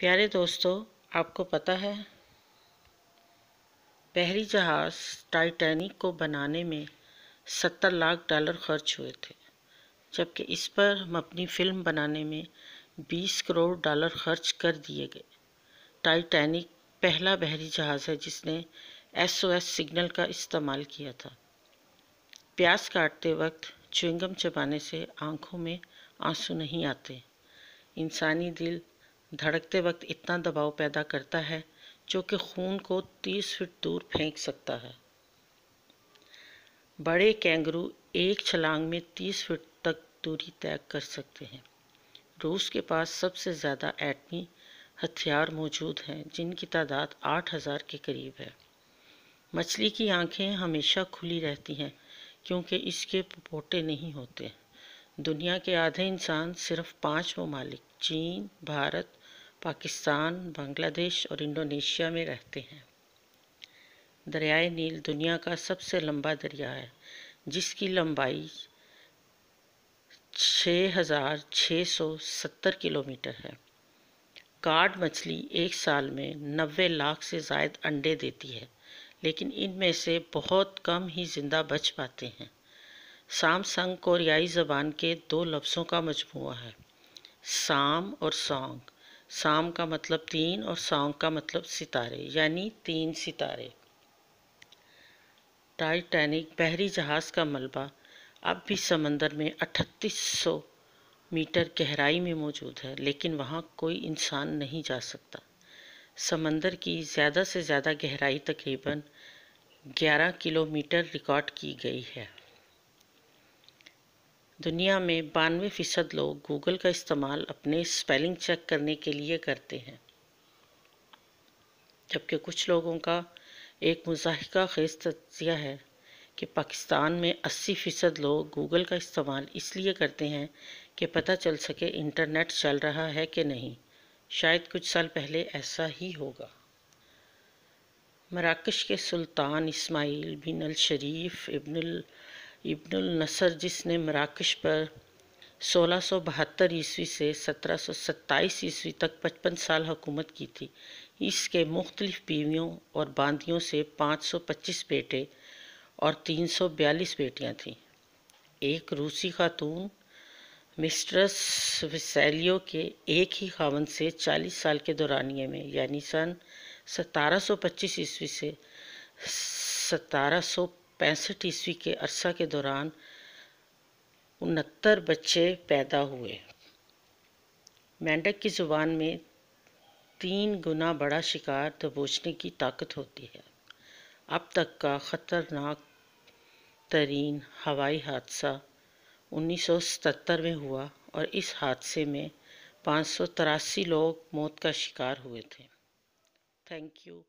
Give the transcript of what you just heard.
प्यारे दोस्तों आपको पता है बहरी जहाज़ टाइटैनिक को बनाने में सत्तर लाख डॉलर खर्च हुए थे जबकि इस पर हम अपनी फ़िल्म बनाने में बीस करोड़ डॉलर खर्च कर दिए गए टाइटैनिक पहला बहरी जहाज़ है जिसने एसओएस सिग्नल का इस्तेमाल किया था प्यास काटते वक्त चुंगम चबाने से आंखों में आंसू नहीं आते इंसानी दिल धड़कते वक्त इतना दबाव पैदा करता है जो कि खून को 30 फीट दूर फेंक सकता है बड़े कैंगरू एक छलांग में 30 फीट तक दूरी तय कर सकते हैं रूस के पास सबसे ज़्यादा एटमी हथियार मौजूद हैं जिनकी तादाद 8000 के करीब है मछली की आंखें हमेशा खुली रहती हैं क्योंकि इसके पोटे नहीं होते दुनिया के आधे इंसान सिर्फ पांच ममालिक चीन भारत पाकिस्तान बांग्लादेश और इंडोनेशिया में रहते हैं दरियाए नील दुनिया का सबसे लंबा दरिया है जिसकी लंबाई 6,670 किलोमीटर है कार्ड मछली एक साल में 90 लाख से जायद अंडे देती है लेकिन इनमें से बहुत कम ही ज़िंदा बच पाते हैं सामसंग कोरियाई ज़बान के दो लफ्ज़ों का मजमू है साम और सॉन्ग साम का मतलब तीन और सॉन्ग का मतलब सितारे यानी तीन सितारे टाइटैनिक बहरी जहाज़ का मलबा अब भी समंदर में 3800 मीटर गहराई में मौजूद है लेकिन वहाँ कोई इंसान नहीं जा सकता समंदर की ज़्यादा से ज़्यादा गहराई तकरीबन 11 किलोमीटर रिकॉर्ड की गई है दुनिया में बानवे फ़ीसद लोग गूगल का इस्तेमाल अपने स्पेलिंग चेक करने के लिए करते हैं जबकि कुछ लोगों का एक मुजाहिका खेज तजिया है कि पाकिस्तान में 80 फ़ीसद लोग गूगल का इस्तेमाल इसलिए करते हैं कि पता चल सके इंटरनेट चल रहा है कि नहीं शायद कुछ साल पहले ऐसा ही होगा मराकश के सुल्तान इस्माइल बिन अल शरीफ इब्नुल इब्नुल नसर जिसने मराकश पर सोलह ईस्वी से 1727 ईस्वी तक 55 साल हुकूमत की थी इसके मुख्तलिफ बीवियों और बांदियों से 525 बेटे और 342 बेटियां थीं एक रूसी खातून मिस्ट्रस विसैलियो के एक ही खावन से 40 साल के दौरानिए में यानी सन 1725 ईस्वी से 1700 पैंसठ ईस्वी के अरसा के दौरान उनहत्तर बच्चे पैदा हुए मेंढक की ज़ुबान में तीन गुना बड़ा शिकार दबोचने की ताकत होती है अब तक का ख़तरनाक तरीन हवाई हादसा 1977 में हुआ और इस हादसे में पाँच लोग मौत का शिकार हुए थे थैंक यू